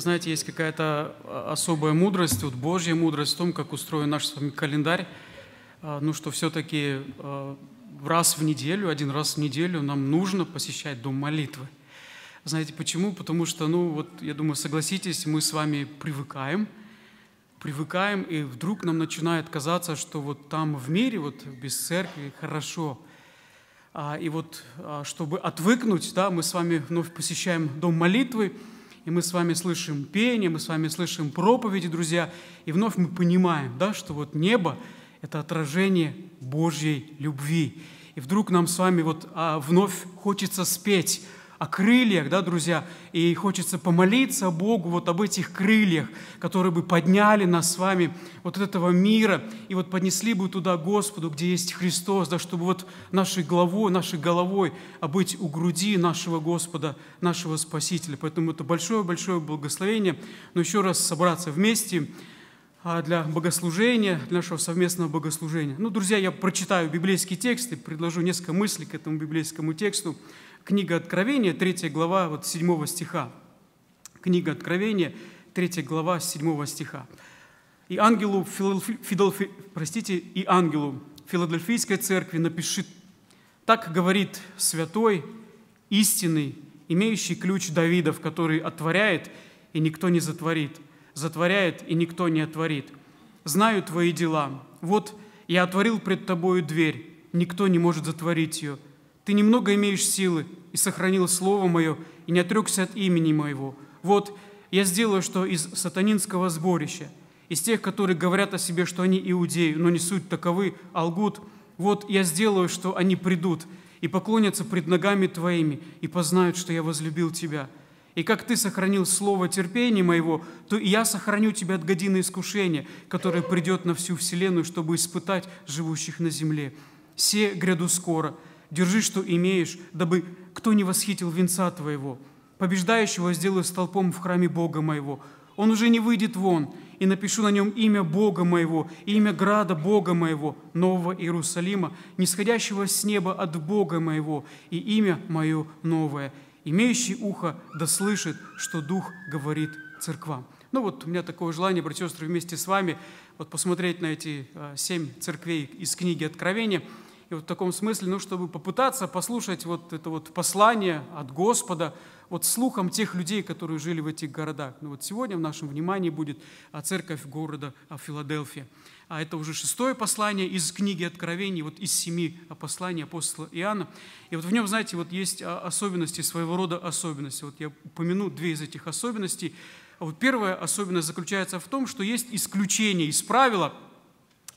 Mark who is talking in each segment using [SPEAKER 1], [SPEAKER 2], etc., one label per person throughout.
[SPEAKER 1] знаете, есть какая-то а, особая мудрость, вот Божья мудрость в том, как устроен наш с вами календарь, а, ну что все-таки а, раз в неделю, один раз в неделю нам нужно посещать дом молитвы. Знаете почему? Потому что, ну вот, я думаю, согласитесь, мы с вами привыкаем, привыкаем, и вдруг нам начинает казаться, что вот там в мире, вот без церкви хорошо. И вот, чтобы отвыкнуть, да, мы с вами вновь посещаем дом молитвы – и мы с вами слышим пение, мы с вами слышим проповеди, друзья, и вновь мы понимаем, да, что вот небо – это отражение Божьей любви. И вдруг нам с вами вот а, вновь хочется спеть – о крыльях, да, друзья, и хочется помолиться Богу вот об этих крыльях, которые бы подняли нас с вами вот от этого мира и вот поднесли бы туда Господу, где есть Христос, да, чтобы вот нашей главой, нашей головой а быть у груди нашего Господа, нашего Спасителя. Поэтому это большое-большое благословение. Но еще раз собраться вместе – а, для богослужения, для нашего совместного богослужения. Ну, друзья, я прочитаю библейский текст и предложу несколько мыслей к этому библейскому тексту. Книга Откровения, 3 глава, вот 7 стиха. Книга Откровения, 3 глава, 7 стиха. «И ангелу, Филадельфи... простите, и ангелу Филадельфийской церкви напиши, так говорит святой, истинный, имеющий ключ Давидов, который отворяет, и никто не затворит, затворяет, и никто не отворит. Знаю твои дела. Вот я отворил пред тобою дверь, никто не может затворить ее. Ты немного имеешь силы, и сохранил слово мое, и не отрекся от имени моего. Вот я сделаю, что из сатанинского сборища, из тех, которые говорят о себе, что они иудеи, но не суть таковы, а лгут, вот я сделаю, что они придут и поклонятся пред ногами твоими, и познают, что я возлюбил тебя». И как ты сохранил слово терпения моего, то и я сохраню тебя от годины искушения, которое придет на всю вселенную, чтобы испытать живущих на земле. Все гряду скоро, держи, что имеешь, дабы кто не восхитил венца твоего. Побеждающего сделаю столпом в храме Бога моего. Он уже не выйдет вон, и напишу на нем имя Бога моего, имя града Бога моего, Нового Иерусалима, нисходящего с неба от Бога моего, и имя мое новое – имеющий ухо да слышит, что Дух говорит церквам. Ну вот у меня такое желание, братья и сестры, вместе с вами вот посмотреть на эти э, семь церквей из книги Откровения. И вот в таком смысле, ну, чтобы попытаться послушать вот это вот послание от Господа, вот слухом тех людей, которые жили в этих городах. Ну вот сегодня в нашем внимании будет а, церковь города а, Филадельфия а это уже шестое послание из книги Откровений, вот из семи посланий апостола Иоанна. И вот в нем, знаете, вот есть а, особенности, своего рода особенности. Вот я упомяну две из этих особенностей. А вот первая особенность заключается в том, что есть исключение из правила,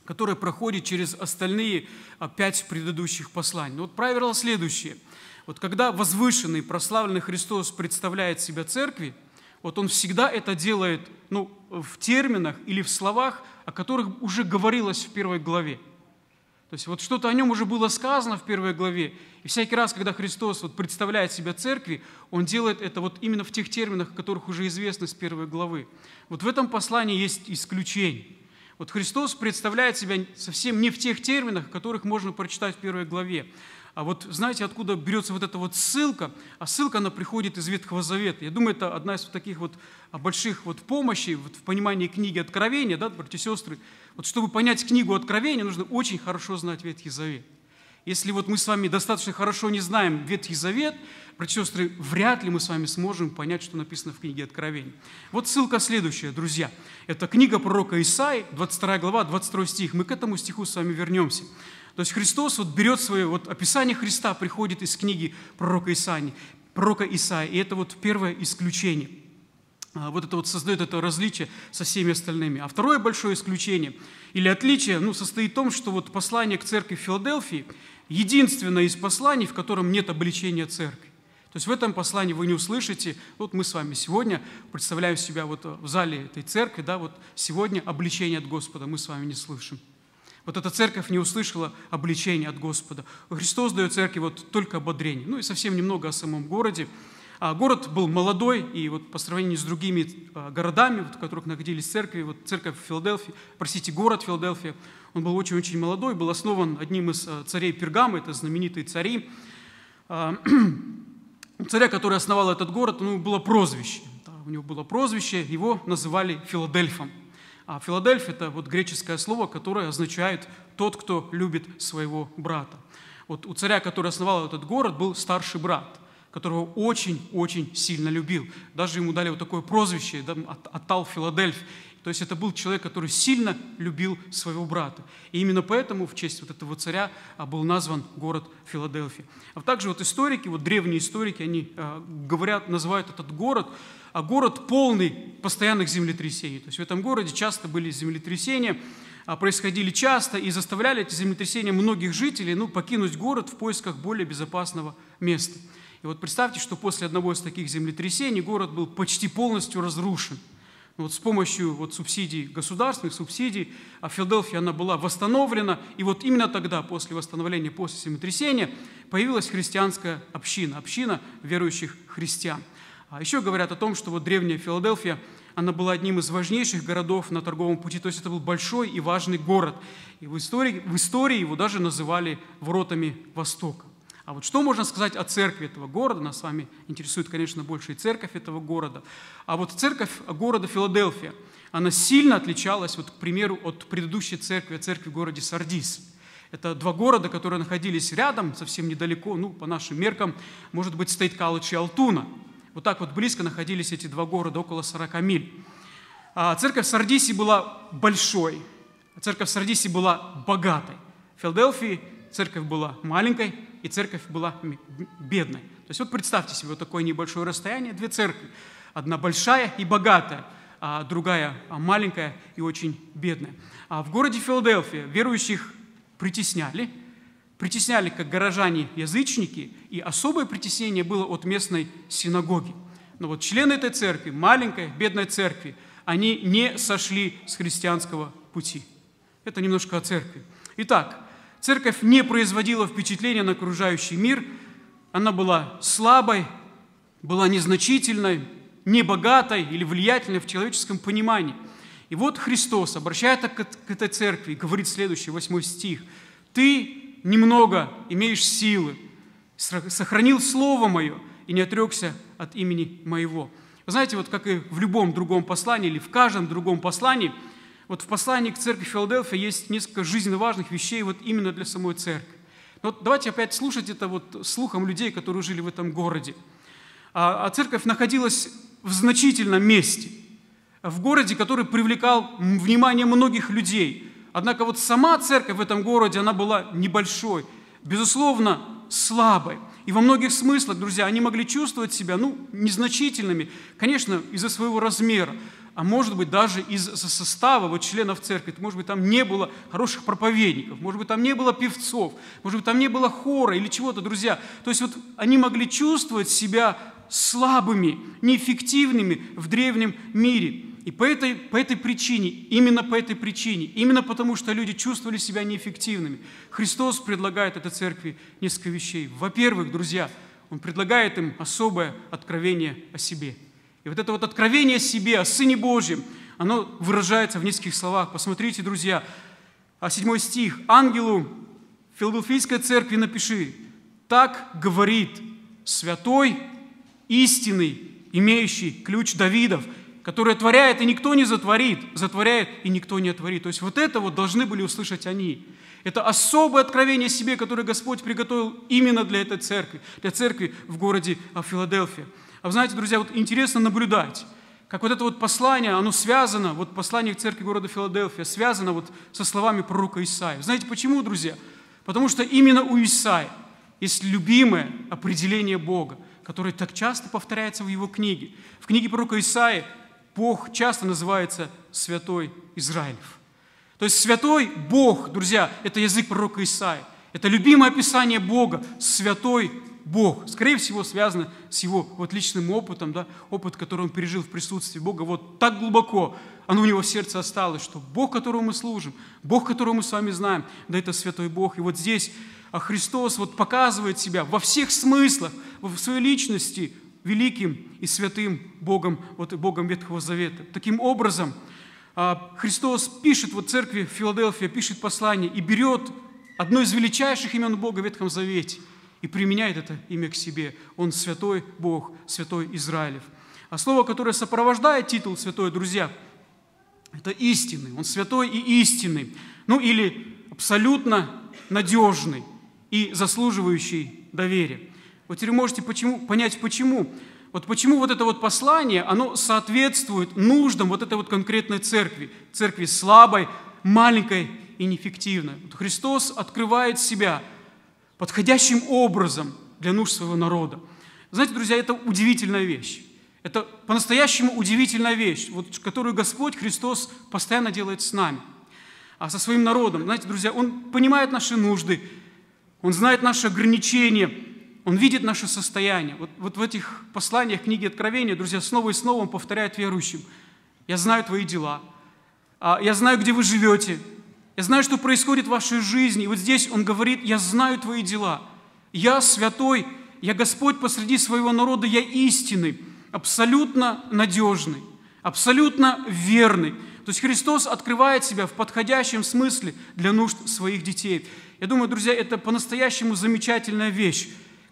[SPEAKER 1] которое проходит через остальные а, пять предыдущих посланий. Но ну, вот правило следующее. Вот когда возвышенный, прославленный Христос представляет себя церкви, вот он всегда это делает ну, в терминах или в словах, о которых уже говорилось в первой главе. То есть вот что-то о нем уже было сказано в первой главе. И всякий раз, когда Христос вот представляет себя церкви, он делает это вот именно в тех терминах, которых уже известно с первой главы. Вот в этом послании есть исключение. Вот Христос представляет себя совсем не в тех терминах, которых можно прочитать в первой главе. А вот знаете, откуда берется вот эта вот ссылка? А ссылка, она приходит из Ветхого Завета. Я думаю, это одна из вот таких вот а, больших вот помощей вот в понимании книги Откровения, да, братья и сестры. Вот чтобы понять книгу Откровения, нужно очень хорошо знать Ветхий Завет. Если вот мы с вами достаточно хорошо не знаем Ветхий Завет, братья и сестры, вряд ли мы с вами сможем понять, что написано в книге Откровения. Вот ссылка следующая, друзья. Это книга пророка Исаи, 22 глава, 22 стих. Мы к этому стиху с вами вернемся. То есть Христос вот берет свое, вот описание Христа приходит из книги пророка Исаии, пророка Исаии, и это вот первое исключение. А, вот это вот создает это различие со всеми остальными. А второе большое исключение или отличие ну, состоит в том, что вот послание к церкви в Филадельфии единственное из посланий, в котором нет обличения церкви. То есть в этом послании вы не услышите, вот мы с вами сегодня представляем себя вот э, в зале этой церкви, да, вот сегодня обличение от Господа мы с вами не слышим. Вот эта церковь не услышала обличения от Господа. Христос дает церкви вот только ободрение. Ну и совсем немного о самом городе. А город был молодой, и вот по сравнению с другими а, городами, вот, в которых находились церкви, вот церковь Филадельфии, простите, город Филадельфия, он был очень-очень молодой, был основан одним из а, царей Пергама, это знаменитые цари. А, царя, который основал этот город, у него было прозвище. Да, у него было прозвище, его называли Филадельфом. А Филадельф – это вот греческое слово, которое означает «тот, кто любит своего брата». Вот у царя, который основал этот город, был старший брат, которого очень-очень сильно любил. Даже ему дали вот такое прозвище да, «Атал Филадельф». То есть это был человек, который сильно любил своего брата. И именно поэтому в честь вот этого царя а, был назван город Филадельфия. А также вот историки, вот древние историки, они а, говорят, называют этот город а город полный постоянных землетрясений. То есть в этом городе часто были землетрясения, а, происходили часто и заставляли эти землетрясения многих жителей ну, покинуть город в поисках более безопасного места. И вот представьте, что после одного из таких землетрясений город был почти полностью разрушен. Ну, вот с помощью вот субсидий, государственных субсидий, а Филадельфия она была восстановлена. И вот именно тогда, после восстановления, после землетрясения, появилась христианская община, община верующих христиан – а еще говорят о том, что вот древняя Филадельфия, она была одним из важнейших городов на торговом пути, то есть это был большой и важный город. И в истории, в истории его даже называли воротами Востока. А вот что можно сказать о церкви этого города? Нас с вами интересует, конечно, больше и церковь этого города. А вот церковь города Филадельфия, она сильно отличалась, вот, к примеру, от предыдущей церкви, церкви в городе Сардис. Это два города, которые находились рядом, совсем недалеко, ну, по нашим меркам, может быть, стоит Калыч и Алтуна – вот так вот близко находились эти два города, около 40 миль. А, церковь Сардиси была большой, церковь Сардиси была богатой. В Филадельфии церковь была маленькой, и церковь была бедной. То есть вот представьте себе вот такое небольшое расстояние, две церкви. Одна большая и богатая, а другая а маленькая и очень бедная. А в городе Филадельфия верующих притесняли, притесняли как горожане-язычники, и особое притеснение было от местной синагоги. Но вот члены этой церкви, маленькой, бедной церкви, они не сошли с христианского пути. Это немножко о церкви. Итак, церковь не производила впечатления на окружающий мир, она была слабой, была незначительной, небогатой или влиятельной в человеческом понимании. И вот Христос обращается к этой церкви и говорит следующий восьмой стих. «Ты немного имеешь силы, сохранил Слово Мое и не отрекся от имени Моего». Вы знаете, вот как и в любом другом послании или в каждом другом послании, вот в послании к церкви Филадельфия есть несколько жизненно важных вещей вот именно для самой церкви. Но вот давайте опять слушать это вот слухом людей, которые жили в этом городе. А, а церковь находилась в значительном месте, в городе, который привлекал внимание многих людей – Однако вот сама церковь в этом городе, она была небольшой, безусловно, слабой. И во многих смыслах, друзья, они могли чувствовать себя, ну, незначительными, конечно, из-за своего размера, а может быть, даже из-за состава вот членов церкви. Может быть, там не было хороших проповедников, может быть, там не было певцов, может быть, там не было хора или чего-то, друзья. То есть вот они могли чувствовать себя слабыми, неэффективными в древнем мире. И по этой, по этой причине, именно по этой причине, именно потому что люди чувствовали себя неэффективными, Христос предлагает этой церкви несколько вещей. Во-первых, друзья, Он предлагает им особое откровение о себе. И вот это вот откровение о себе, о Сыне Божьем, оно выражается в нескольких словах. Посмотрите, друзья, а седьмой стих. «Ангелу Филадельфийской церкви напиши, так говорит святой, истинный, имеющий ключ Давидов» которое творяет, и никто не затворит, затворяет, и никто не отворит. То есть вот это вот должны были услышать они. Это особое откровение себе, которое Господь приготовил именно для этой церкви, для церкви в городе а, Филадельфия. А вы знаете, друзья, вот интересно наблюдать, как вот это вот послание, оно связано, вот послание к церкви города Филадельфия, связано вот со словами пророка Исаия. Знаете почему, друзья? Потому что именно у Исаия есть любимое определение Бога, которое так часто повторяется в его книге. В книге пророка Исаия Бог часто называется святой Израилев. То есть святой Бог, друзья, это язык пророка Исаия. Это любимое описание Бога, святой Бог. Скорее всего, связано с его вот личным опытом, да, опыт, который он пережил в присутствии Бога, вот так глубоко оно у него в сердце осталось, что Бог, которому мы служим, Бог, которого мы с вами знаем, да это святой Бог. И вот здесь а, Христос вот показывает себя во всех смыслах, в своей личности, великим и святым Богом, вот и Богом Ветхого Завета. Таким образом, а, Христос пишет, вот церкви Филадельфия пишет послание и берет одно из величайших имен Бога в Ветхом Завете и применяет это имя к себе. Он святой Бог, святой Израилев. А слово, которое сопровождает титул «святой», друзья, это истинный. Он святой и истинный. Ну или абсолютно надежный и заслуживающий доверия. Вот теперь можете почему, понять, почему. Вот почему вот это вот послание, оно соответствует нуждам вот этой вот конкретной церкви. Церкви слабой, маленькой и неэффективной. Вот Христос открывает себя подходящим образом для нужд своего народа. Знаете, друзья, это удивительная вещь. Это по-настоящему удивительная вещь, вот, которую Господь Христос постоянно делает с нами, а со своим народом. Знаете, друзья, Он понимает наши нужды, Он знает наши ограничения – он видит наше состояние. Вот, вот в этих посланиях книги Откровения, друзья, снова и снова он повторяет верующим. Я знаю твои дела. А, я знаю, где вы живете. Я знаю, что происходит в вашей жизни. И вот здесь он говорит, я знаю твои дела. Я святой, я Господь посреди своего народа, я истинный, абсолютно надежный, абсолютно верный. То есть Христос открывает себя в подходящем смысле для нужд своих детей. Я думаю, друзья, это по-настоящему замечательная вещь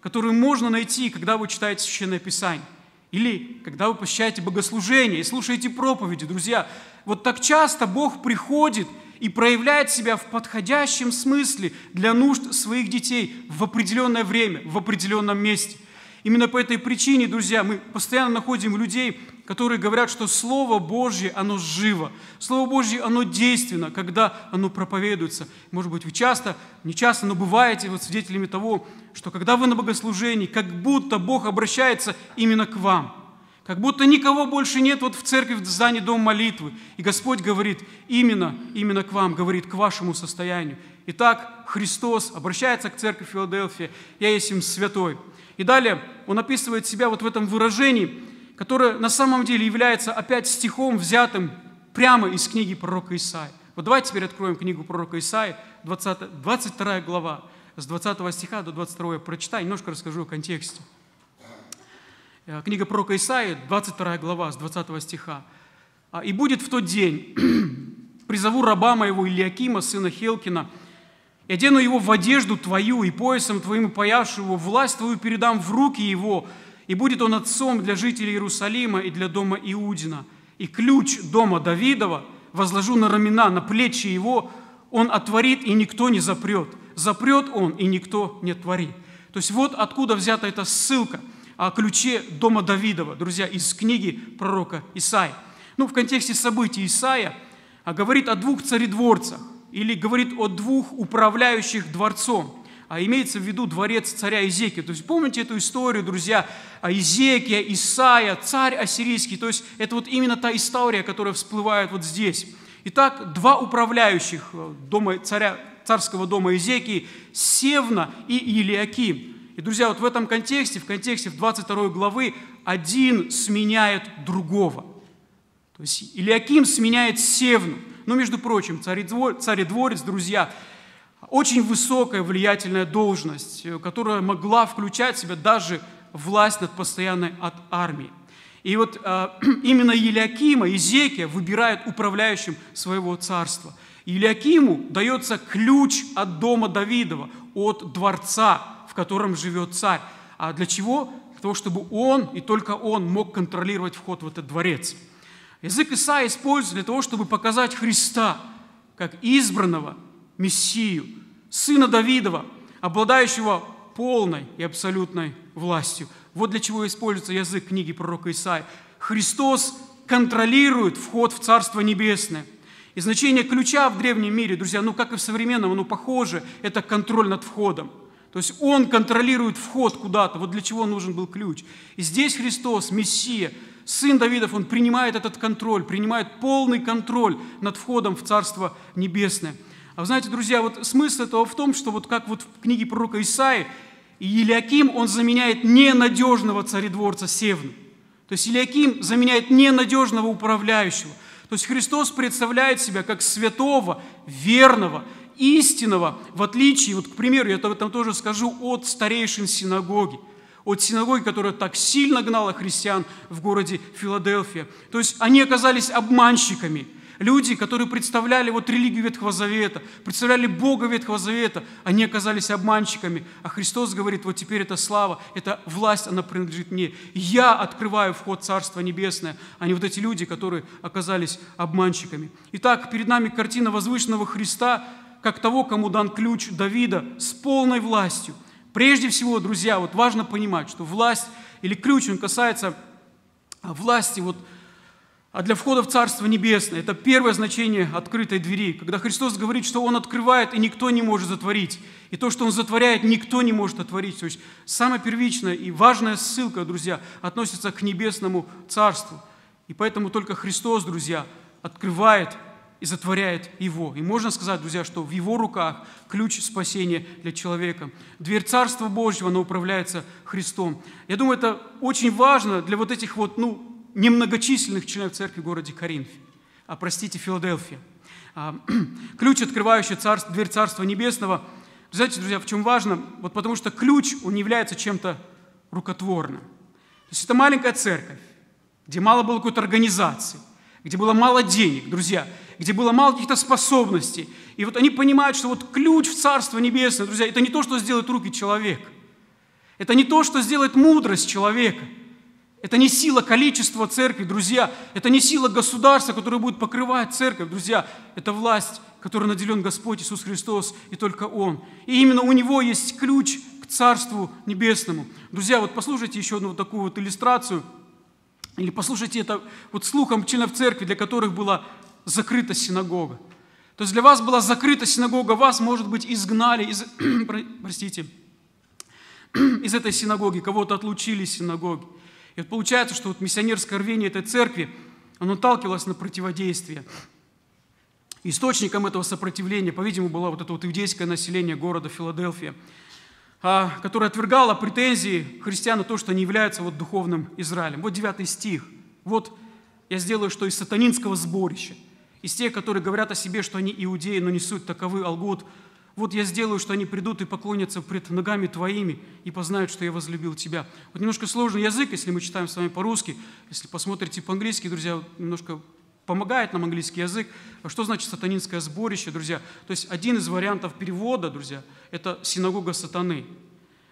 [SPEAKER 1] которую можно найти, когда вы читаете Священное Писание. Или когда вы посещаете богослужение и слушаете проповеди, друзья. Вот так часто Бог приходит и проявляет себя в подходящем смысле для нужд своих детей в определенное время, в определенном месте. Именно по этой причине, друзья, мы постоянно находим людей, которые говорят, что Слово Божье, оно живо, Слово Божье, оно действенно, когда оно проповедуется. Может быть, вы часто, не часто, но бываете вот свидетелями того, что когда вы на богослужении, как будто Бог обращается именно к вам, как будто никого больше нет вот в церкви, в здании Дом молитвы. И Господь говорит именно, именно к вам, говорит к вашему состоянию. Итак, Христос обращается к церкви Филадельфии, «Я есть им святой». И далее он описывает себя вот в этом выражении – которое на самом деле является опять стихом, взятым прямо из книги пророка Исаи. Вот давайте теперь откроем книгу пророка Исаи, 20, 22 глава, с 20 стиха до 22 прочитаю, немножко расскажу о контексте. Э, книга пророка Исаи, 22 глава, с 20 стиха. «А, «И будет в тот день, призову раба моего Ильякима, сына Хелкина, и одену его в одежду твою, и поясом твоим и появшего, власть твою передам в руки его, и будет он отцом для жителей Иерусалима и для дома Иудина. И ключ дома Давидова возложу на рамена, на плечи его, он отворит, и никто не запрет. Запрет он, и никто не отворит. То есть вот откуда взята эта ссылка о ключе дома Давидова, друзья, из книги пророка Исаия. Ну, в контексте событий Исаия а, говорит о двух царедворцах или говорит о двух управляющих дворцом а имеется в виду дворец царя Изекия. То есть помните эту историю, друзья, о а Изекия, Исаия, царь ассирийский. То есть это вот именно та история, которая всплывает вот здесь. Итак, два управляющих э, дома царя, царского дома Изекии, Севна и Илиаким. И, друзья, вот в этом контексте, в контексте 22 главы, один сменяет другого. То есть Илиаким сменяет Севну. Ну, между прочим, царедворец, царедворец друзья, очень высокая влиятельная должность, э, которая могла включать в себя даже власть над постоянной от армией. И вот э, именно Елиакима, Изекия выбирают управляющим своего царства. Елиакиму дается ключ от дома Давидова, от дворца, в котором живет царь. А для чего? Для того, чтобы он и только он мог контролировать вход в этот дворец. Язык Иса используется для того, чтобы показать Христа как избранного – Мессию, сына Давидова, обладающего полной и абсолютной властью. Вот для чего используется язык книги пророка Исаия. Христос контролирует вход в Царство Небесное. И значение ключа в древнем мире, друзья, ну как и в современном, оно похоже, это контроль над входом. То есть Он контролирует вход куда-то, вот для чего нужен был ключ. И здесь Христос, Мессия, Сын Давидов, Он принимает этот контроль, принимает полный контроль над входом в Царство Небесное. А вы знаете, друзья, вот смысл этого в том, что вот как вот в книге пророка Исаи, Елиаким, он заменяет ненадежного царедворца Севну. То есть Елиаким заменяет ненадежного управляющего. То есть Христос представляет себя как святого, верного, истинного, в отличие, вот, к примеру, я об этом тоже скажу, от старейшин синагоги от синагоги, которая так сильно гнала христиан в городе Филадельфия. То есть они оказались обманщиками – Люди, которые представляли вот религию Ветхого Завета, представляли Бога Ветхого Завета, они оказались обманщиками. А Христос говорит, вот теперь это слава, это власть, она принадлежит мне. Я открываю вход Царства Небесное, а не вот эти люди, которые оказались обманщиками. Итак, перед нами картина возвышенного Христа, как того, кому дан ключ Давида с полной властью. Прежде всего, друзья, вот важно понимать, что власть или ключ, он касается власти вот а для входа в Царство Небесное. Это первое значение открытой двери, когда Христос говорит, что Он открывает, и никто не может затворить. И то, что Он затворяет, никто не может отворить. То есть самая первичная и важная ссылка, друзья, относится к Небесному Царству. И поэтому только Христос, друзья, открывает и затворяет его. И можно сказать, друзья, что в его руках ключ спасения для человека. Дверь Царства Божьего, она управляется Христом. Я думаю, это очень важно для вот этих вот, ну, немногочисленных членов церкви в городе Коринфе, а, простите, Филадельфия. А, ключ, открывающий царство, дверь Царства Небесного. Знаете, друзья, в чем важно? Вот потому что ключ, он не является чем-то рукотворным. То есть это маленькая церковь, где мало было какой-то организации, где было мало денег, друзья, где было мало каких-то способностей. И вот они понимают, что вот ключ в Царство Небесное, друзья, это не то, что сделает руки человека. Это не то, что сделает мудрость человека – это не сила количества церкви, друзья. Это не сила государства, которое будет покрывать церковь, друзья. Это власть, которой наделен Господь Иисус Христос, и только Он. И именно у Него есть ключ к Царству Небесному. Друзья, вот послушайте еще одну вот такую вот иллюстрацию, или послушайте это вот слухом членов церкви, для которых была закрыта синагога. То есть для вас была закрыта синагога, вас, может быть, изгнали из, простите, из этой синагоги, кого-то отлучили из синагоги. И вот получается, что вот миссионерское рвение этой церкви, оно наталкивалось на противодействие. Источником этого сопротивления, по-видимому, было вот это вот иудейское население города Филадельфия, а, которое отвергало претензии христиан на то, что они являются вот духовным Израилем. Вот 9 стих. Вот я сделаю, что из сатанинского сборища, из тех, которые говорят о себе, что они иудеи, но несут таковы, алгут вот я сделаю, что они придут и поклонятся пред ногами твоими и познают, что я возлюбил тебя. Вот немножко сложный язык, если мы читаем с вами по-русски, если посмотрите по-английски, друзья, вот немножко помогает нам английский язык. А Что значит сатанинское сборище, друзья? То есть один из вариантов перевода, друзья, это синагога сатаны.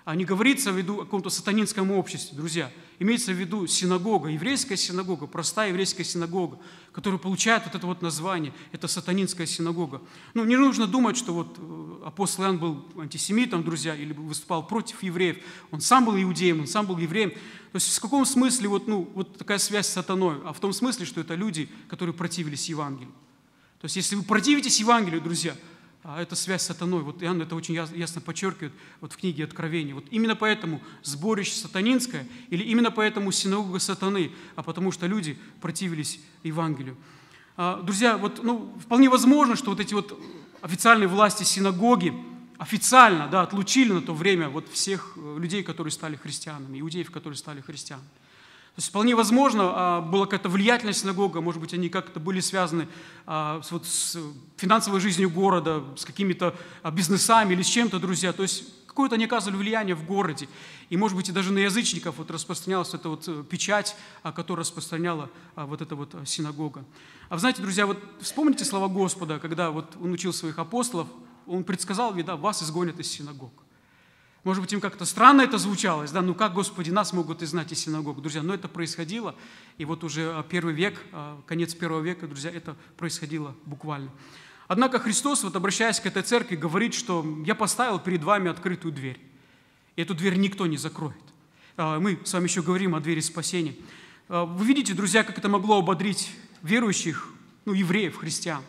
[SPEAKER 1] А не говорится в виду о каком-то сатанинском обществе, друзья – Имеется в виду синагога, еврейская синагога, простая еврейская синагога, которая получает вот это вот название, это сатанинская синагога. Ну, не нужно думать, что вот э, апостол Иоанн был антисемитом, друзья, или выступал против евреев. Он сам был иудеем, он сам был евреем. То есть в каком смысле вот, ну, вот такая связь с сатаной? А в том смысле, что это люди, которые противились Евангелию. То есть если вы противитесь Евангелию, друзья – а это связь с сатаной. Вот Иоанн это очень ясно подчеркивает вот в книге Откровения. Вот именно поэтому сборище сатанинское, или именно поэтому синагога сатаны, а потому что люди противились Евангелию. А, друзья, вот, ну, вполне возможно, что вот эти вот официальные власти синагоги официально да, отлучили на то время вот всех э, людей, которые стали христианами, иудеев, которые стали христианами. То есть вполне возможно, а, была какая-то влиятельность синагога, может быть, они как-то были связаны а, с, вот, с финансовой жизнью города, с какими-то а, бизнесами или с чем-то, друзья. То есть какое-то они оказывали влияние в городе. И, может быть, и даже на язычников вот распространялась эта вот э, печать, которая распространяла вот эта вот э, синагога. А вы знаете, друзья, вот вспомните слова Господа, когда вот он учил своих апостолов, он предсказал, вида, вас изгонят из синагог. Может быть, им как-то странно это звучалось, да, ну как, Господи, нас могут и знать из синагог, друзья, но это происходило, и вот уже а, первый век, а, конец первого века, друзья, это происходило буквально. Однако Христос, вот обращаясь к этой церкви, говорит, что я поставил перед вами открытую дверь, и эту дверь никто не закроет. А, мы с вами еще говорим о двери спасения. Вы видите, друзья, как это могло ободрить верующих, ну, евреев, христиан,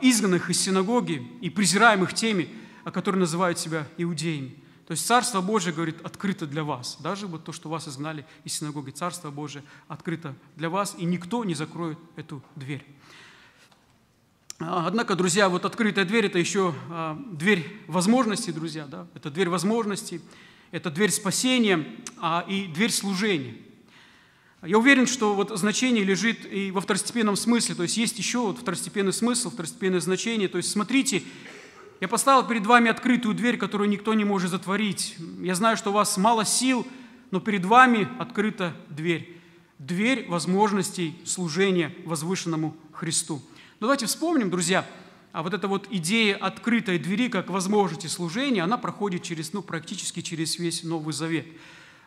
[SPEAKER 1] изгнанных из синагоги и презираемых теми, а которые называют себя иудеями. То есть Царство Божие, говорит, открыто для вас. Даже вот то, что вас изгнали из синагоги, Царство Божие открыто для вас, и никто не закроет эту дверь. А, однако, друзья, вот открытая дверь – это еще а, дверь возможностей, друзья, да? это дверь возможностей, это дверь спасения а, и дверь служения. Я уверен, что вот значение лежит и во второстепенном смысле, то есть есть еще вот второстепенный смысл, второстепенное значение, то есть смотрите, я поставил перед вами открытую дверь, которую никто не может затворить. Я знаю, что у вас мало сил, но перед вами открыта дверь. Дверь возможностей служения возвышенному Христу. Но ну, давайте вспомним, друзья, а вот эта вот идея открытой двери как возможности служения, она проходит через, ну, практически через весь Новый Завет.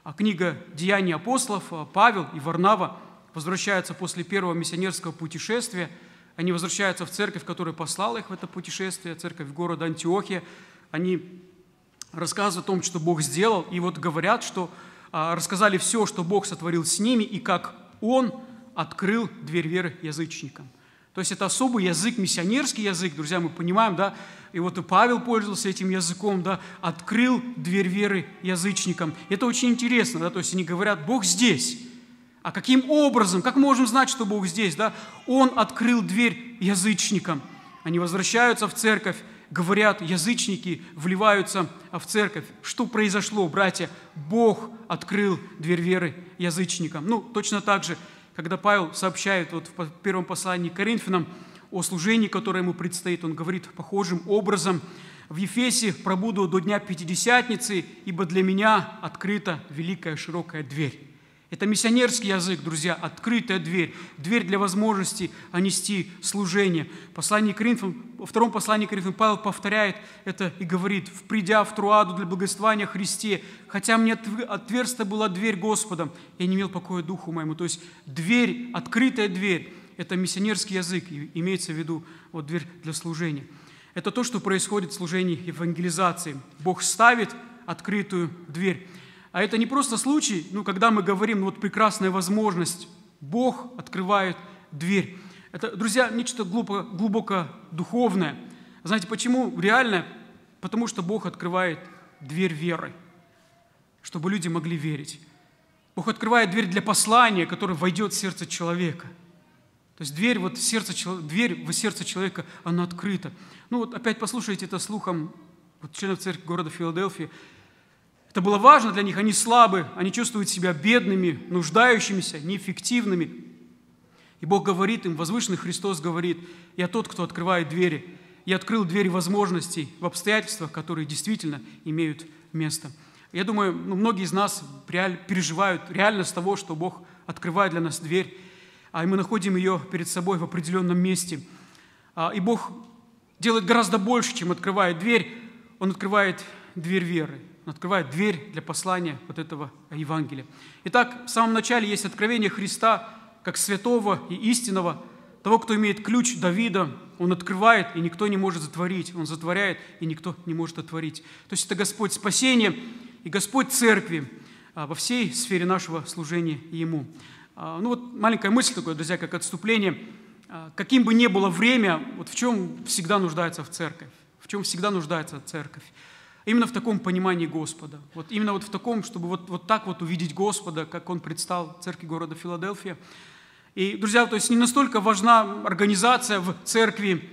[SPEAKER 1] А книга «Деяния апостолов» а Павел и Варнава возвращаются после первого миссионерского путешествия – они возвращаются в церковь, которая послала их в это путешествие, церковь города Антиохия. Они рассказывают о том, что Бог сделал, и вот говорят, что а, рассказали все, что Бог сотворил с ними, и как Он открыл дверь веры язычникам. То есть это особый язык, миссионерский язык, друзья, мы понимаем, да, и вот и Павел пользовался этим языком, да, открыл дверь веры язычникам. Это очень интересно, да, то есть они говорят, Бог здесь, а каким образом? Как можем знать, что Бог здесь? Да? Он открыл дверь язычникам. Они возвращаются в церковь, говорят, язычники вливаются в церковь. Что произошло, братья? Бог открыл дверь веры язычникам. Ну, точно так же, когда Павел сообщает вот в первом послании к Коринфянам о служении, которое ему предстоит, он говорит похожим образом, в Ефесе пробуду до дня Пятидесятницы, ибо для меня открыта великая широкая дверь. Это миссионерский язык, друзья, открытая дверь, дверь для возможности нести служение. Послание Коринфян, во втором послании Коринфян Павел повторяет это и говорит, «Придя в Труаду для благословения Христе, хотя мне отверстие была дверь Господом, я не имел покоя духу моему». То есть дверь, открытая дверь, это миссионерский язык, имеется в виду вот дверь для служения. Это то, что происходит в служении евангелизации. Бог ставит открытую дверь. А это не просто случай, ну, когда мы говорим, ну, вот прекрасная возможность, Бог открывает дверь. Это, друзья, нечто глупо, глубоко духовное. Знаете, почему реальное? Потому что Бог открывает дверь веры, чтобы люди могли верить. Бог открывает дверь для послания, которое войдет в сердце человека. То есть дверь, вот в сердце, дверь в сердце человека, она открыта. Ну вот опять послушайте это слухом вот членов церкви города Филадельфии, это было важно для них. Они слабы, они чувствуют себя бедными, нуждающимися, неэффективными. И Бог говорит им, возвышенный Христос говорит, «Я тот, кто открывает двери. Я открыл двери возможностей в обстоятельствах, которые действительно имеют место». Я думаю, ну, многие из нас переживают реальность того, что Бог открывает для нас дверь, а мы находим ее перед собой в определенном месте. А, и Бог делает гораздо больше, чем открывает дверь. Он открывает дверь веры – он открывает дверь для послания вот этого Евангелия. Итак, в самом начале есть откровение Христа как святого и истинного, того, кто имеет ключ Давида, он открывает, и никто не может затворить. Он затворяет, и никто не может отворить. То есть это Господь спасения и Господь церкви а, во всей сфере нашего служения Ему. А, ну вот маленькая мысль такое, друзья, как отступление. А, каким бы ни было время, вот в чем всегда нуждается в церковь? В чем всегда нуждается церковь? Именно в таком понимании Господа. Вот именно вот в таком, чтобы вот, вот так вот увидеть Господа, как Он предстал в церкви города Филадельфия. И, друзья, то есть не настолько важна организация в церкви,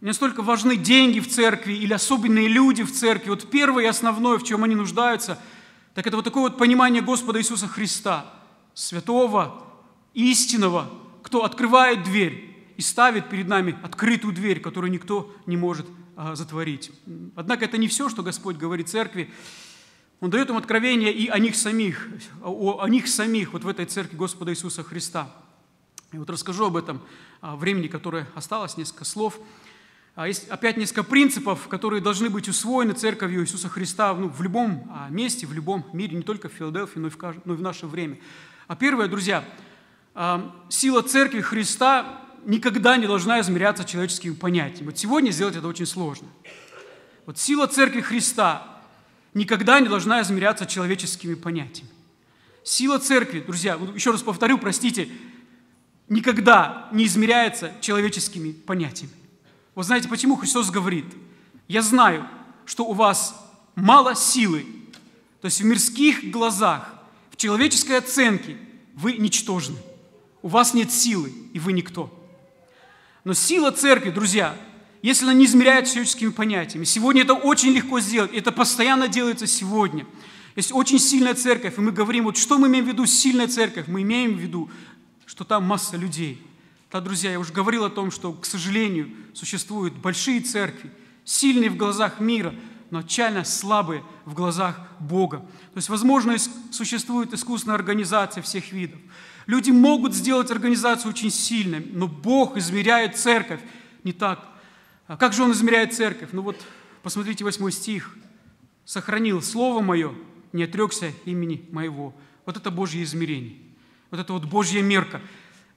[SPEAKER 1] не настолько важны деньги в церкви или особенные люди в церкви. Вот первое и основное, в чем они нуждаются, так это вот такое вот понимание Господа Иисуса Христа, святого, истинного, кто открывает дверь и ставит перед нами открытую дверь, которую никто не может а, затворить. Однако это не все, что Господь говорит церкви. Он дает им откровение и о них самих, о, о них самих вот в этой церкви Господа Иисуса Христа. И вот расскажу об этом а, времени, которое осталось, несколько слов. А, есть опять несколько принципов, которые должны быть усвоены церковью Иисуса Христа ну, в любом месте, в любом мире, не только в Филадельфии, но и в, но и в наше время. А первое, друзья, сила церкви Христа никогда не должна измеряться человеческими понятиями. Вот сегодня сделать это очень сложно. Вот сила Церкви Христа никогда не должна измеряться человеческими понятиями. Сила Церкви, друзья, еще раз повторю, простите, никогда не измеряется человеческими понятиями. Вот знаете, почему Христос говорит, я знаю, что у вас мало силы, то есть в мирских глазах, в человеческой оценке вы ничтожны, у вас нет силы, и вы никто – но сила церкви, друзья, если она не измеряется человеческими понятиями, сегодня это очень легко сделать, это постоянно делается сегодня. Есть очень сильная церковь, и мы говорим, вот что мы имеем в виду сильная церковь? Мы имеем в виду, что там масса людей. Да, друзья, я уже говорил о том, что, к сожалению, существуют большие церкви, сильные в глазах мира, но отчаянно слабые в глазах Бога. То есть, возможно, существует искусственная организация всех видов. Люди могут сделать организацию очень сильной, но Бог измеряет церковь не так. А как же Он измеряет церковь? Ну вот, посмотрите 8 стих. «Сохранил Слово Мое, не отрекся имени Моего». Вот это Божье измерение. Вот это вот Божья мерка.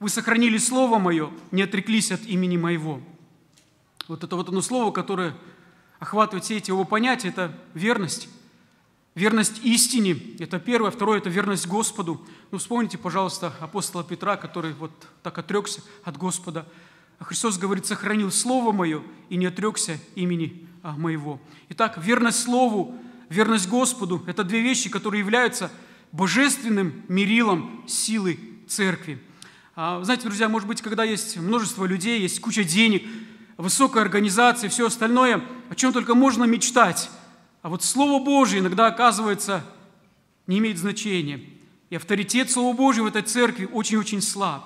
[SPEAKER 1] «Вы сохранили Слово Мое, не отреклись от имени Моего». Вот это вот оно слово, которое охватывает все эти его понятия, это верность. Верность истине – это первое. Второе – это верность Господу. Ну, вспомните, пожалуйста, апостола Петра, который вот так отрекся от Господа. А Христос говорит, сохранил Слово Мое и не отрекся имени а, Моего. Итак, верность Слову, верность Господу – это две вещи, которые являются божественным мерилом силы церкви. А, знаете, друзья, может быть, когда есть множество людей, есть куча денег, высокая организация, все остальное, о чем только можно мечтать – а вот Слово Божье иногда оказывается не имеет значения. И авторитет Слова Божьего в этой церкви очень-очень слаб.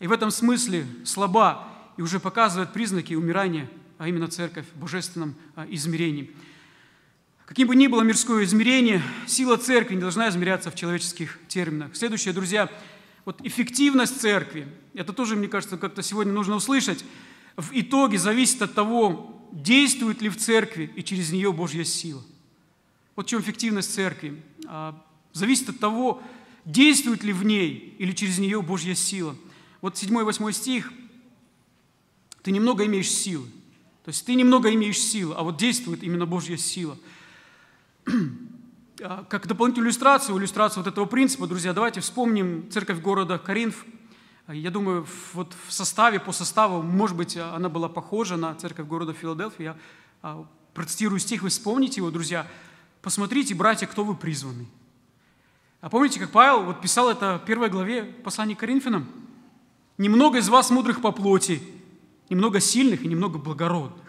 [SPEAKER 1] И в этом смысле слаба и уже показывает признаки умирания, а именно церковь в божественном а, измерении. Каким бы ни было мирское измерение, сила церкви не должна измеряться в человеческих терминах. Следующее, друзья, вот эффективность церкви, это тоже, мне кажется, как-то сегодня нужно услышать, в итоге зависит от того, действует ли в церкви и через нее Божья сила. Вот в чем эффективность церкви. А, зависит от того, действует ли в ней или через нее Божья сила. Вот 7-8 стих. Ты немного имеешь силы. То есть ты немного имеешь силы, а вот действует именно Божья сила. А, как дополнительную иллюстрацию, иллюстрацию вот этого принципа, друзья, давайте вспомним церковь города Коринф – я думаю, вот в составе, по составу, может быть, она была похожа на церковь города Филадельфия. Я а, процитирую стих, вы вспомните его, друзья. «Посмотрите, братья, кто вы призваны». А помните, как Павел вот писал это в первой главе послания к Коринфянам? «Немного из вас мудрых по плоти, немного сильных и немного благородных».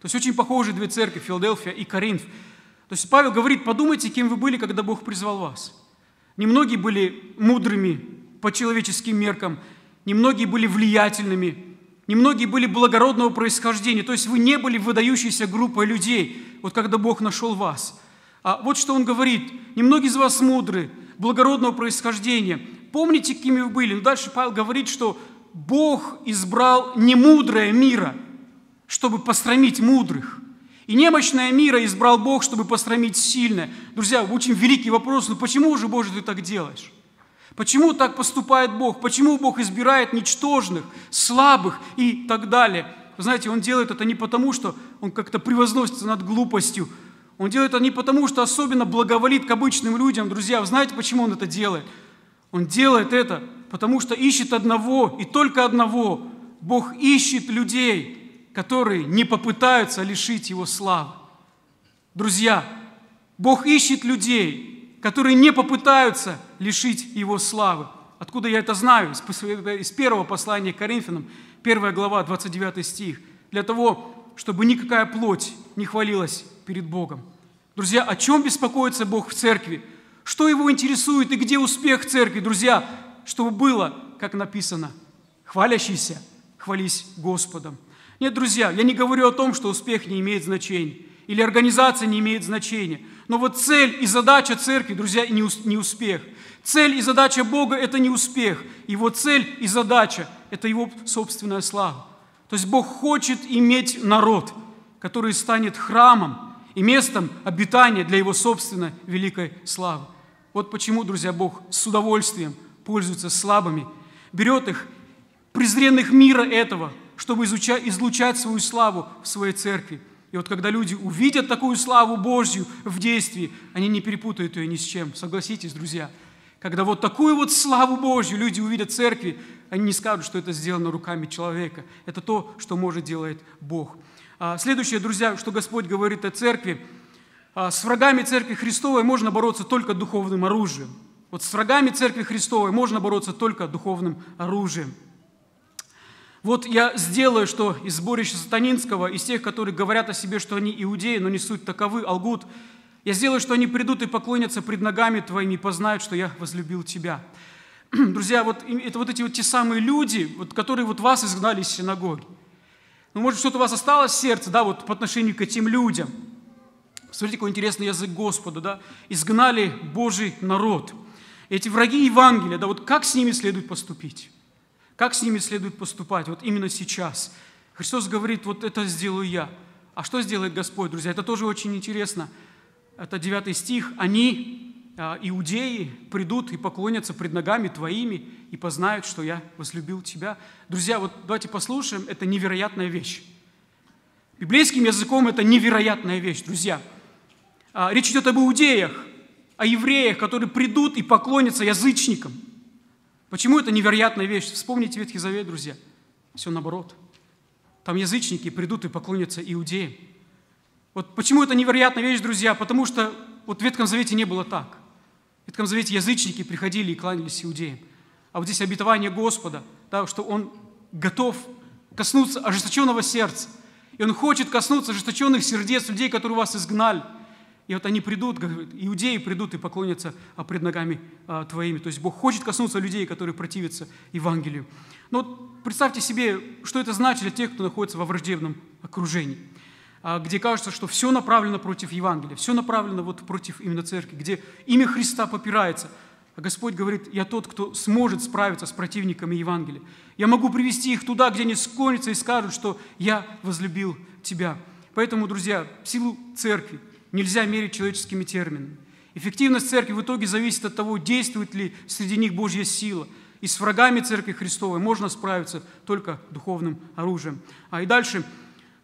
[SPEAKER 1] То есть очень похожи две церкви, Филадельфия и Коринф. То есть Павел говорит, подумайте, кем вы были, когда Бог призвал вас. Немногие были мудрыми по человеческим меркам – немногие были влиятельными, немногие были благородного происхождения, то есть вы не были выдающейся группой людей, вот когда Бог нашел вас. А вот что он говорит, немногие из вас мудры, благородного происхождения, помните, какими вы были. Но дальше Павел говорит, что Бог избрал немудрое мира, чтобы пострамить мудрых. И немощное мира избрал Бог, чтобы пострамить сильное. Друзья, очень великий вопрос, ну почему же, Боже, ты так делаешь? Почему так поступает Бог? Почему Бог избирает ничтожных, слабых и так далее? Вы знаете, Он делает это не потому, что Он как-то превозносится над глупостью. Он делает это не потому, что особенно благоволит к обычным людям. Друзья, вы знаете, почему Он это делает? Он делает это, потому что ищет одного и только одного. Бог ищет людей, которые не попытаются лишить Его славы. Друзья, Бог ищет людей, которые не попытаются лишить его славы. Откуда я это знаю? Из первого послания к Коринфянам, первая глава, 29 стих. Для того, чтобы никакая плоть не хвалилась перед Богом. Друзья, о чем беспокоится Бог в церкви? Что его интересует и где успех церкви, друзья? Чтобы было, как написано, хвалящийся, хвались Господом. Нет, друзья, я не говорю о том, что успех не имеет значения или организация не имеет значения – но вот цель и задача церкви, друзья, не успех. Цель и задача Бога – это не успех. Его цель и задача – это его собственная слава. То есть Бог хочет иметь народ, который станет храмом и местом обитания для его собственной великой славы. Вот почему, друзья, Бог с удовольствием пользуется слабыми, берет их, презренных мира этого, чтобы излучать свою славу в своей церкви – и вот когда люди увидят такую славу Божью в действии, они не перепутают ее ни с чем. Согласитесь, друзья. Когда вот такую вот славу Божью люди увидят в церкви, они не скажут, что это сделано руками человека. Это то, что может делать Бог. А, следующее, друзья, что Господь говорит о церкви. А, с врагами церкви Христовой можно бороться только духовным оружием. Вот с врагами церкви Христовой можно бороться только духовным оружием. Вот я сделаю, что из сборища сатанинского, из тех, которые говорят о себе, что они иудеи, но не суть таковы, алгут, я сделаю, что они придут и поклонятся пред ногами твоими и познают, что я возлюбил тебя. Друзья, вот это вот эти вот те самые люди, вот, которые вот вас изгнали из синагоги. Ну, может, что-то у вас осталось в сердце, да, вот по отношению к этим людям. Смотрите, какой интересный язык Господа, да. Изгнали Божий народ. Эти враги Евангелия, да, вот как с ними следует поступить? Как с ними следует поступать вот именно сейчас? Христос говорит, вот это сделаю я. А что сделает Господь, друзья? Это тоже очень интересно. Это 9 стих. «Они, а, иудеи, придут и поклонятся пред ногами твоими и познают, что я возлюбил тебя». Друзья, вот давайте послушаем, это невероятная вещь. Библейским языком это невероятная вещь, друзья. А, речь идет об иудеях, о евреях, которые придут и поклонятся язычникам – Почему это невероятная вещь? Вспомните Ветхий Завет, друзья. Все наоборот. Там язычники придут и поклонятся иудеям. Вот почему это невероятная вещь, друзья? Потому что вот в Ветхом Завете не было так. В Ветхом Завете язычники приходили и кланялись иудеям. А вот здесь обетование Господа, да, что Он готов коснуться ожесточенного сердца. И Он хочет коснуться ожесточенных сердец людей, которые вас изгнали – и вот они придут, говорят, иудеи придут и поклонятся а, пред ногами а, твоими. То есть Бог хочет коснуться людей, которые противятся Евангелию. Но вот представьте себе, что это значит для тех, кто находится во враждебном окружении а, где кажется, что все направлено против Евангелия, все направлено вот против именно церкви, где имя Христа попирается. А Господь говорит, я тот, кто сможет справиться с противниками Евангелия. Я могу привести их туда, где они склонятся и скажут, что я возлюбил тебя. Поэтому, друзья, в силу церкви, нельзя мерить человеческими терминами. Эффективность церкви в итоге зависит от того, действует ли среди них Божья сила. И с врагами Церкви Христовой можно справиться только духовным оружием. А и дальше.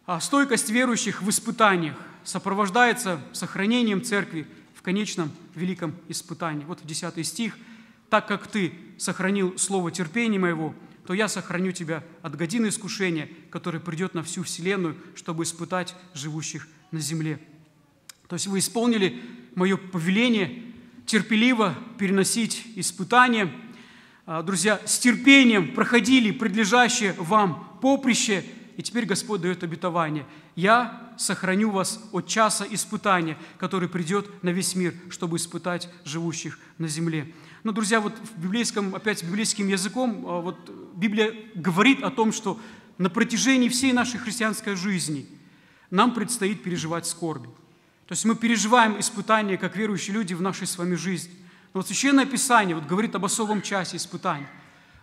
[SPEAKER 1] А стойкость верующих в испытаниях сопровождается сохранением Церкви в конечном великом испытании. Вот 10 стих. «Так как ты сохранил слово терпения моего, то я сохраню тебя от годины искушения, которое придет на всю вселенную, чтобы испытать живущих на земле». То есть вы исполнили мое повеление терпеливо переносить испытания. А, друзья, с терпением проходили предлежащее вам поприще, и теперь Господь дает обетование. «Я сохраню вас от часа испытания, который придет на весь мир, чтобы испытать живущих на земле». Но, друзья, вот в библейском, опять библейским языком, а, вот Библия говорит о том, что на протяжении всей нашей христианской жизни нам предстоит переживать скорби – то есть мы переживаем испытания, как верующие люди, в нашей с вами жизни. Но вот Священное Писание вот говорит об особом часе испытаний,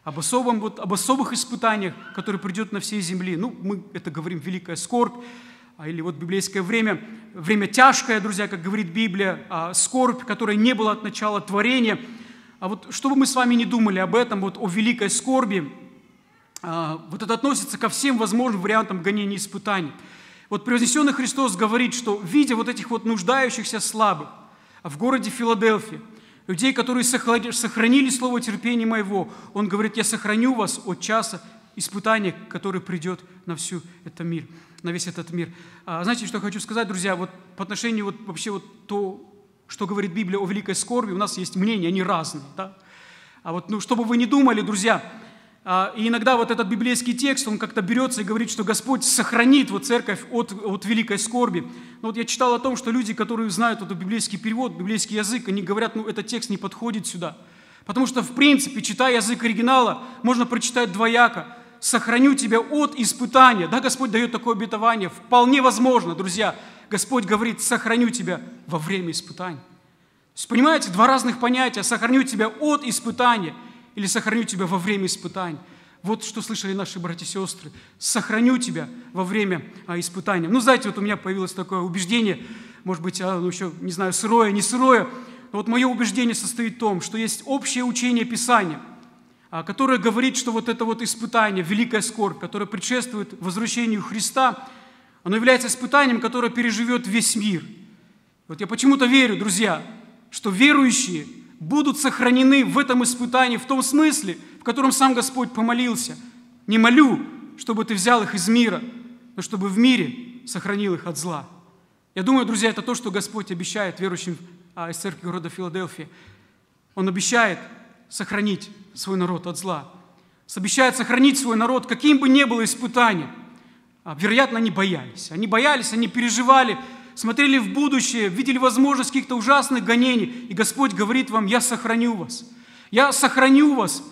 [SPEAKER 1] об, особом, вот, об особых испытаниях, которые придет на всей земле. Ну, мы это говорим «великая скорбь», а, или вот библейское время, время тяжкое, друзья, как говорит Библия, а, скорбь, которая не была от начала творения. А вот что бы мы с вами не думали об этом, вот о великой скорби, а, вот это относится ко всем возможным вариантам гонений испытаний – вот превознесенный Христос говорит, что видя вот этих вот нуждающихся слабых в городе Филадельфии, людей, которые сохранили слово терпения моего, Он говорит, я сохраню вас от часа испытания, который придет на всю этот мир, на весь этот мир. А, знаете, что я хочу сказать, друзья, вот по отношению вот вообще вот то, что говорит Библия о великой скорби, у нас есть мнения, они разные, да? А вот, ну, чтобы вы не думали, друзья, а, и иногда вот этот библейский текст, он как-то берется и говорит, что Господь сохранит вот церковь от, от великой скорби. Но вот я читал о том, что люди, которые знают этот библейский перевод, библейский язык, они говорят, ну этот текст не подходит сюда. Потому что, в принципе, читая язык оригинала, можно прочитать двояко. «Сохраню тебя от испытания». Да, Господь дает такое обетование. Вполне возможно, друзья. Господь говорит, «Сохраню тебя во время испытаний». То есть, понимаете, два разных понятия. «Сохраню тебя от испытания» или сохраню тебя во время испытаний. Вот что слышали наши братья и сестры. Сохраню тебя во время а, испытания. Ну, знаете, вот у меня появилось такое убеждение, может быть, а, ну, еще, не знаю, сырое, не сырое, но вот мое убеждение состоит в том, что есть общее учение Писания, а, которое говорит, что вот это вот испытание, великая скорбь, которое предшествует возвращению Христа, оно является испытанием, которое переживет весь мир. Вот я почему-то верю, друзья, что верующие – будут сохранены в этом испытании в том смысле, в котором сам Господь помолился. Не молю, чтобы ты взял их из мира, но чтобы в мире сохранил их от зла. Я думаю, друзья, это то, что Господь обещает верующим а, из церкви города Филадельфии. Он обещает сохранить свой народ от зла. Обещает сохранить свой народ, каким бы ни было испытание. А, вероятно, они боялись. Они боялись, они переживали, смотрели в будущее, видели возможность каких-то ужасных гонений, и Господь говорит вам, я сохраню вас. Я сохраню вас,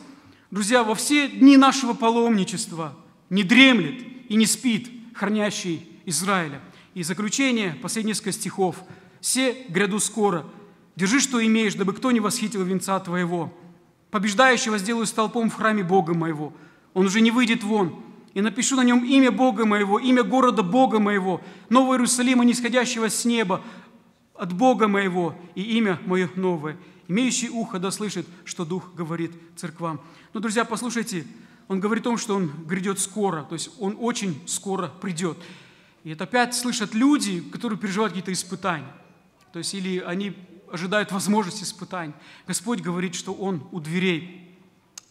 [SPEAKER 1] друзья, во все дни нашего паломничества. Не дремлет и не спит хранящий Израиля. И заключение, последние несколько стихов. Все гряду скоро, держи, что имеешь, дабы кто не восхитил венца твоего. Побеждающего сделаю столпом в храме Бога моего. Он уже не выйдет вон, и напишу на нем имя Бога моего, имя города Бога моего, Нового Иерусалима, нисходящего с неба, от Бога моего и имя мое новое. Имеющий ухо да слышит, что Дух говорит церквам. Но, друзья, послушайте, он говорит о том, что он грядет скоро, то есть он очень скоро придет. И это опять слышат люди, которые переживают какие-то испытания. То есть или они ожидают возможности испытаний. Господь говорит, что Он у дверей.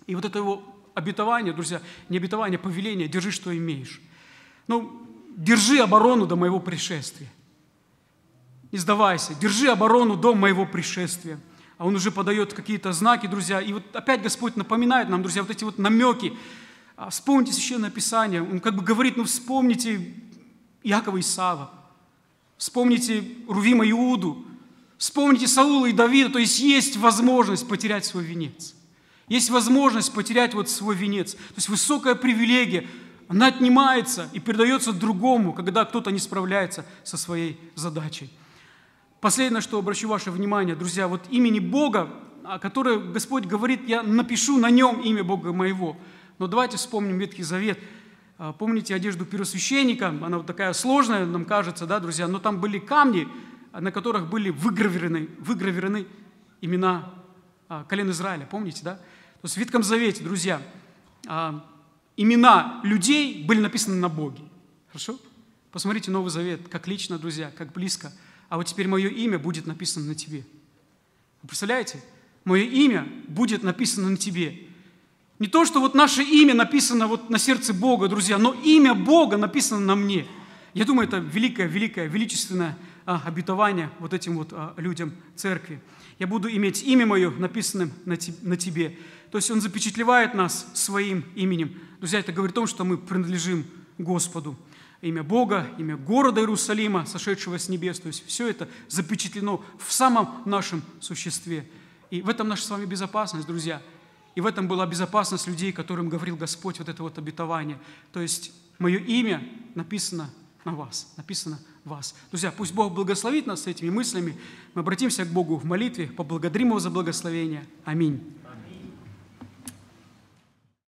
[SPEAKER 1] И вот это его обетование, друзья, не обетование, а повеление, держи, что имеешь. Ну, держи оборону до моего пришествия. Не сдавайся, держи оборону до моего пришествия. А он уже подает какие-то знаки, друзья. И вот опять Господь напоминает нам, друзья, вот эти вот намеки. А, вспомните Священное Писание. Он как бы говорит, ну вспомните Якова и Сава. Вспомните Рувима и Иуду. Вспомните Саула и Давида. То есть есть возможность потерять свой венец – есть возможность потерять вот свой венец. То есть высокая привилегия, она отнимается и передается другому, когда кто-то не справляется со своей задачей. Последнее, что обращу ваше внимание, друзья, вот имени Бога, о котором Господь говорит, я напишу на нем имя Бога моего. Но давайте вспомним Ветхий Завет. А, помните одежду первосвященника? Она вот такая сложная, нам кажется, да, друзья? Но там были камни, на которых были выгравированы, выгравированы имена а, колен Израиля, помните, да? То есть в Ветхом Завете, друзья, а, имена людей были написаны на Боге. Хорошо? Посмотрите Новый Завет, как лично, друзья, как близко. А вот теперь мое имя будет написано на тебе. Вы представляете? Мое имя будет написано на тебе. Не то, что вот наше имя написано вот на сердце Бога, друзья, но имя Бога написано на мне. Я думаю, это великое, великое, величественное а, обетование вот этим вот а, людям церкви. Я буду иметь имя мое, написанным на тебе. То есть он запечатлевает нас своим именем. Друзья, это говорит о том, что мы принадлежим Господу. Имя Бога, имя города Иерусалима, сошедшего с небес. То есть все это запечатлено в самом нашем существе. И в этом наша с вами безопасность, друзья. И в этом была безопасность людей, которым говорил Господь вот это вот обетование. То есть мое имя написано на вас. Написано «вас». Друзья, пусть Бог благословит нас этими мыслями. Мы обратимся к Богу в молитве, поблагодарим Его за благословение. Аминь.